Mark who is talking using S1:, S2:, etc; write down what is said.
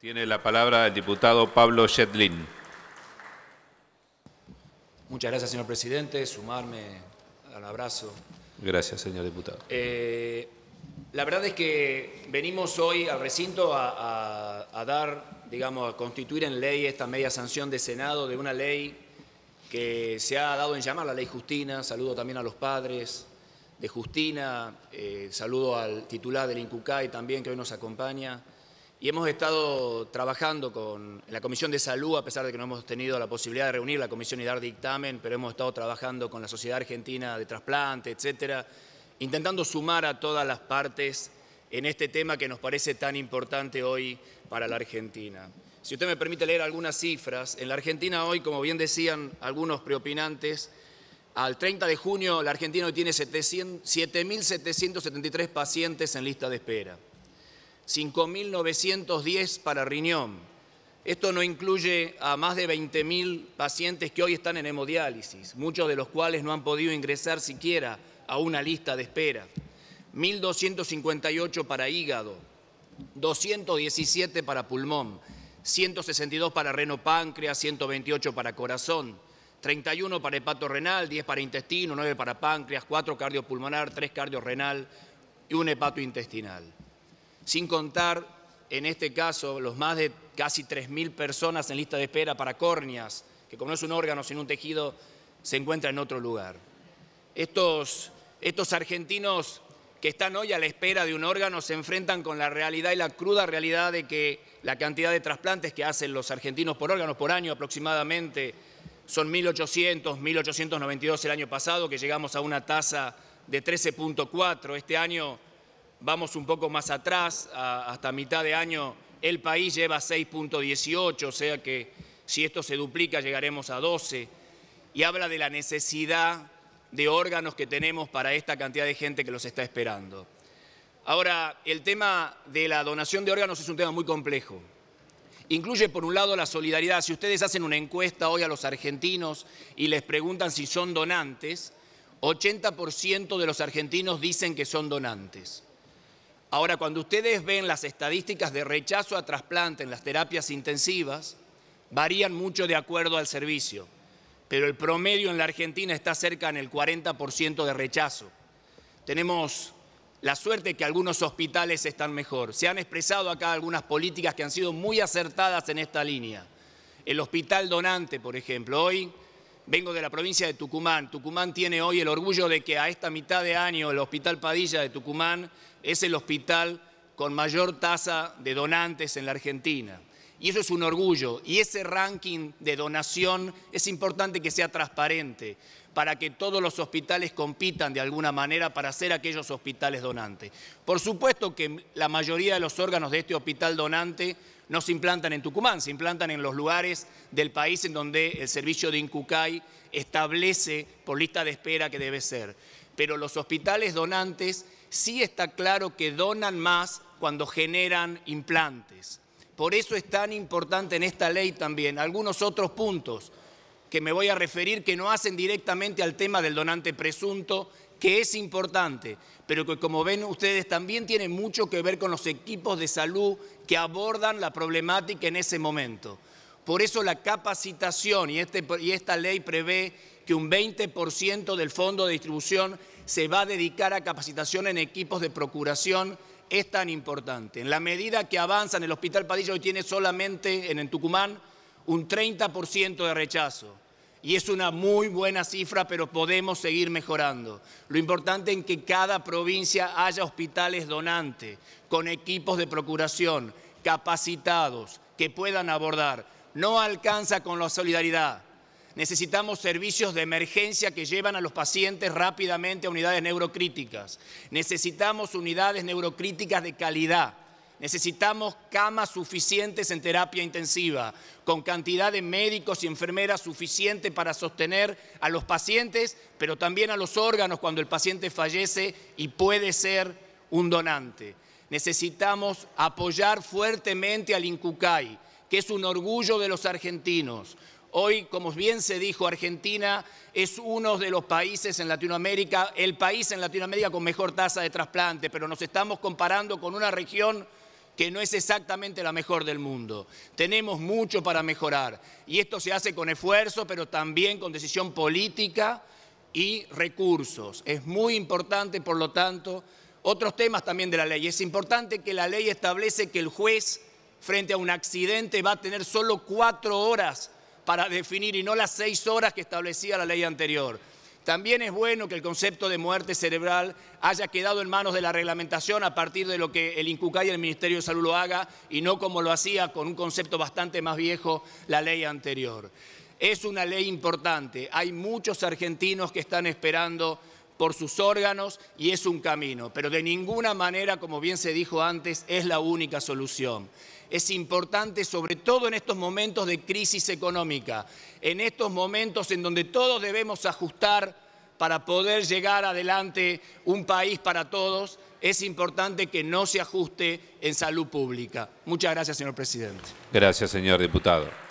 S1: Tiene la palabra el diputado Pablo Shetlin. Muchas gracias, señor presidente. Sumarme al abrazo. Gracias, señor diputado. Eh, la verdad es que venimos hoy al recinto a, dar, digamos, a constituir en ley esta media sanción de Senado de una ley que se ha dado en llamar la ley Justina. Saludo también a los padres de Justina, eh, saludo al titular del INCUCAI también que hoy nos acompaña y hemos estado trabajando con la Comisión de Salud, a pesar de que no hemos tenido la posibilidad de reunir la comisión y dar dictamen, pero hemos estado trabajando con la Sociedad Argentina de Trasplante, etcétera, intentando sumar a todas las partes en este tema que nos parece tan importante hoy para la Argentina. Si usted me permite leer algunas cifras, en la Argentina hoy, como bien decían algunos preopinantes, al 30 de junio la Argentina hoy tiene 7.773 pacientes en lista de espera. 5.910 para riñón. Esto no incluye a más de 20.000 pacientes que hoy están en hemodiálisis, muchos de los cuales no han podido ingresar siquiera a una lista de espera. 1.258 para hígado, 217 para pulmón, 162 para reno páncreas, 128 para corazón, 31 para hepato renal, 10 para intestino, 9 para páncreas, 4 cardiopulmonar, 3 cardiorrenal y un intestinal sin contar en este caso los más de casi 3.000 personas en lista de espera para córneas, que como no es un órgano sino un tejido, se encuentra en otro lugar. Estos, estos argentinos que están hoy a la espera de un órgano se enfrentan con la realidad y la cruda realidad de que la cantidad de trasplantes que hacen los argentinos por órganos por año aproximadamente son 1.800, 1.892 el año pasado, que llegamos a una tasa de 13.4. Este año vamos un poco más atrás, hasta mitad de año el país lleva 6.18, o sea que si esto se duplica llegaremos a 12, y habla de la necesidad de órganos que tenemos para esta cantidad de gente que los está esperando. Ahora, el tema de la donación de órganos es un tema muy complejo. Incluye, por un lado, la solidaridad. Si ustedes hacen una encuesta hoy a los argentinos y les preguntan si son donantes, 80% de los argentinos dicen que son donantes. Ahora, cuando ustedes ven las estadísticas de rechazo a trasplante en las terapias intensivas, varían mucho de acuerdo al servicio, pero el promedio en la Argentina está cerca en el 40% de rechazo. Tenemos la suerte que algunos hospitales están mejor. Se han expresado acá algunas políticas que han sido muy acertadas en esta línea. El hospital donante, por ejemplo, hoy vengo de la provincia de Tucumán. Tucumán tiene hoy el orgullo de que a esta mitad de año el Hospital Padilla de Tucumán es el hospital con mayor tasa de donantes en la Argentina. Y eso es un orgullo. Y ese ranking de donación es importante que sea transparente para que todos los hospitales compitan de alguna manera para ser aquellos hospitales donantes. Por supuesto que la mayoría de los órganos de este hospital donante no se implantan en Tucumán, se implantan en los lugares del país en donde el servicio de Incucay establece por lista de espera que debe ser. Pero los hospitales donantes sí está claro que donan más cuando generan implantes. Por eso es tan importante en esta ley también algunos otros puntos que me voy a referir que no hacen directamente al tema del donante presunto, que es importante, pero que como ven ustedes también tiene mucho que ver con los equipos de salud que abordan la problemática en ese momento. Por eso la capacitación, y, este, y esta ley prevé que un 20% del fondo de distribución se va a dedicar a capacitación en equipos de procuración es tan importante. En la medida que avanzan, el Hospital Padilla hoy tiene solamente en Tucumán un 30% de rechazo. Y es una muy buena cifra, pero podemos seguir mejorando. Lo importante es que cada provincia haya hospitales donantes, con equipos de procuración, capacitados, que puedan abordar. No alcanza con la solidaridad, Necesitamos servicios de emergencia que llevan a los pacientes rápidamente a unidades neurocríticas. Necesitamos unidades neurocríticas de calidad. Necesitamos camas suficientes en terapia intensiva, con cantidad de médicos y enfermeras suficiente para sostener a los pacientes, pero también a los órganos cuando el paciente fallece y puede ser un donante. Necesitamos apoyar fuertemente al INCUCAI, que es un orgullo de los argentinos, Hoy, como bien se dijo, Argentina es uno de los países en Latinoamérica, el país en Latinoamérica con mejor tasa de trasplante, pero nos estamos comparando con una región que no es exactamente la mejor del mundo. Tenemos mucho para mejorar y esto se hace con esfuerzo, pero también con decisión política y recursos. Es muy importante, por lo tanto, otros temas también de la ley. Es importante que la ley establece que el juez, frente a un accidente, va a tener solo cuatro horas para definir y no las seis horas que establecía la ley anterior. También es bueno que el concepto de muerte cerebral haya quedado en manos de la reglamentación a partir de lo que el INCUCA y el Ministerio de Salud lo haga y no como lo hacía con un concepto bastante más viejo la ley anterior. Es una ley importante. Hay muchos argentinos que están esperando por sus órganos y es un camino, pero de ninguna manera, como bien se dijo antes, es la única solución. Es importante, sobre todo en estos momentos de crisis económica, en estos momentos en donde todos debemos ajustar para poder llegar adelante un país para todos, es importante que no se ajuste en salud pública. Muchas gracias, señor presidente. Gracias, señor diputado.